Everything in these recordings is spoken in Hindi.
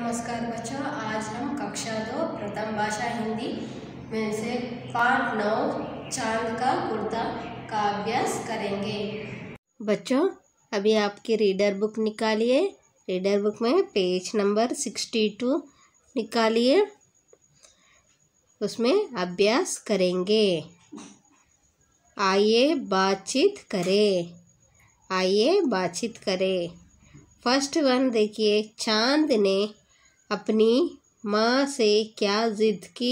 नमस्कार बच्चों आज हम कक्षा दो प्रथम भाषा हिंदी में से पार्ट नौ चांद का कुर्ता का अभ्यास करेंगे बच्चों अभी आपकी रीडर बुक निकालिए रीडर बुक में पेज नंबर सिक्सटी टू निकालिए उसमें अभ्यास करेंगे आइए बातचीत करें आइए बातचीत करें फर्स्ट वन देखिए चांद ने अपनी माँ से क्या ज़िद की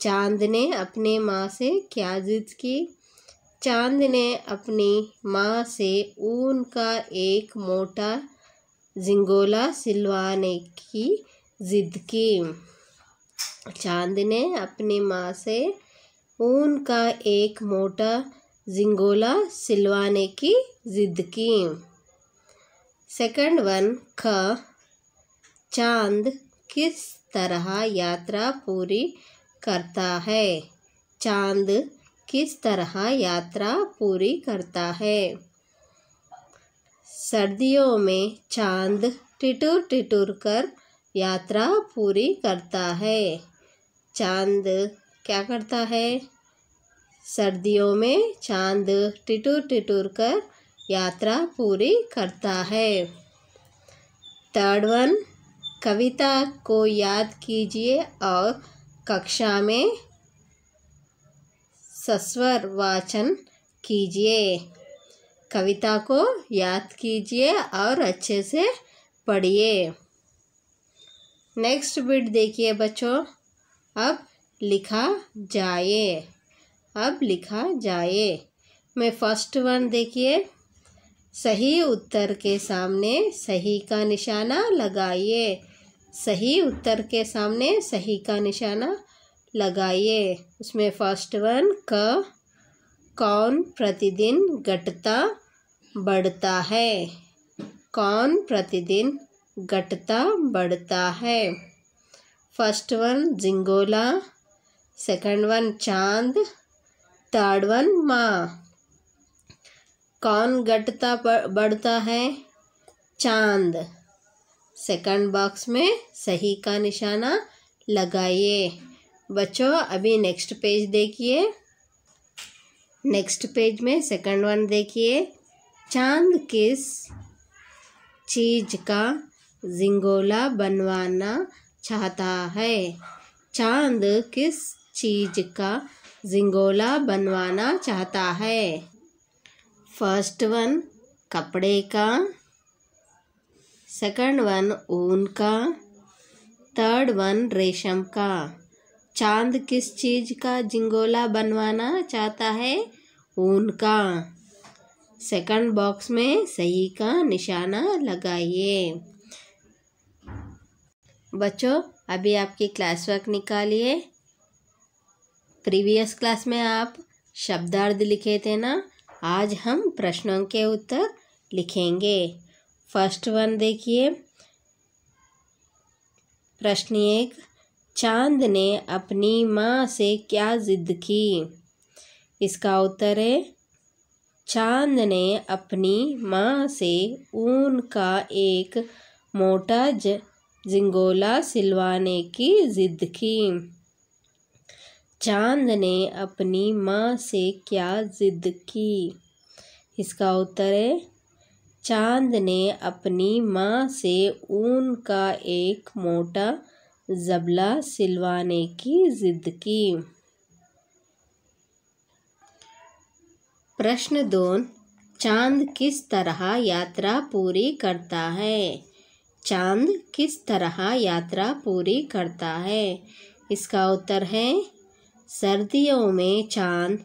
चांद ने अपने माँ से क्या ज़िद की चांद ने अपनी माँ से ऊन का एक मोटा जिंगोला सिलवाने की ज़िद की चांद ने अपनी माँ से ऊन का एक मोटा जिंगोला सिलवाने की ज़िद की सेकंड वन ख चांद किस तरह यात्रा पूरी करता है चांद किस तरह यात्रा पूरी करता है सर्दियों में चांद टिटुर टिटुर कर यात्रा पूरी करता है चांद क्या करता है सर्दियों में चांद टिटुर टिटुर कर यात्रा पूरी करता है थर्ड वन कविता को याद कीजिए और कक्षा में सस्वर वाचन कीजिए कविता को याद कीजिए और अच्छे से पढ़िए नेक्स्ट बिट देखिए बच्चों अब लिखा जाए अब लिखा जाए में फर्स्ट वन देखिए सही उत्तर के सामने सही का निशाना लगाइए सही उत्तर के सामने सही का निशाना लगाइए उसमें फर्स्ट वन क कौन प्रतिदिन घटता बढ़ता है कौन प्रतिदिन घटता बढ़ता है फर्स्ट वन जिंगोला सेकंड वन चांद थर्ड वन माँ कौन घटता बढ़ता है चांद सेकंड बॉक्स में सही का निशाना लगाइए बच्चों अभी नेक्स्ट पेज देखिए नेक्स्ट पेज में सेकंड वन देखिए चांद किस चीज का जिंगोला बनवाना चाहता है चांद किस चीज का जिंगोला बनवाना चाहता है फर्स्ट वन कपड़े का सेकंड वन ऊन का थर्ड वन रेशम का चांद किस चीज़ का जिंगोला बनवाना चाहता है ऊन का सेकंड बॉक्स में सही का निशाना लगाइए बच्चों अभी आपकी क्लास वर्क निकालिए प्रीवियस क्लास में आप शब्दार्थ लिखे थे ना आज हम प्रश्नों के उत्तर लिखेंगे फर्स्ट वन देखिए प्रश्न एक चांद ने अपनी माँ से क्या जिद की इसका उत्तर है चांद ने अपनी माँ से ऊन का एक मोटा जिंगोला सिलवाने की जिद की चांद ने अपनी माँ से क्या जिद की इसका उत्तर है चांद ने अपनी माँ से ऊन का एक मोटा जबला सिलवाने की जिद की प्रश्न दोन चांद किस तरह यात्रा पूरी करता है चांद किस तरह यात्रा पूरी करता है इसका उत्तर है सर्दियों में चांद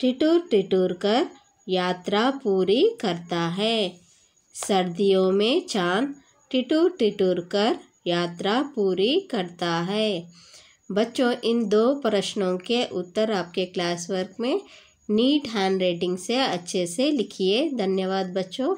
टिटुर टिटुर कर यात्रा पूरी करता है सर्दियों में चांद टिटूर टिटूर कर यात्रा पूरी करता है बच्चों इन दो प्रश्नों के उत्तर आपके क्लास वर्क में नीट हैंड राइटिंग से अच्छे से लिखिए धन्यवाद बच्चों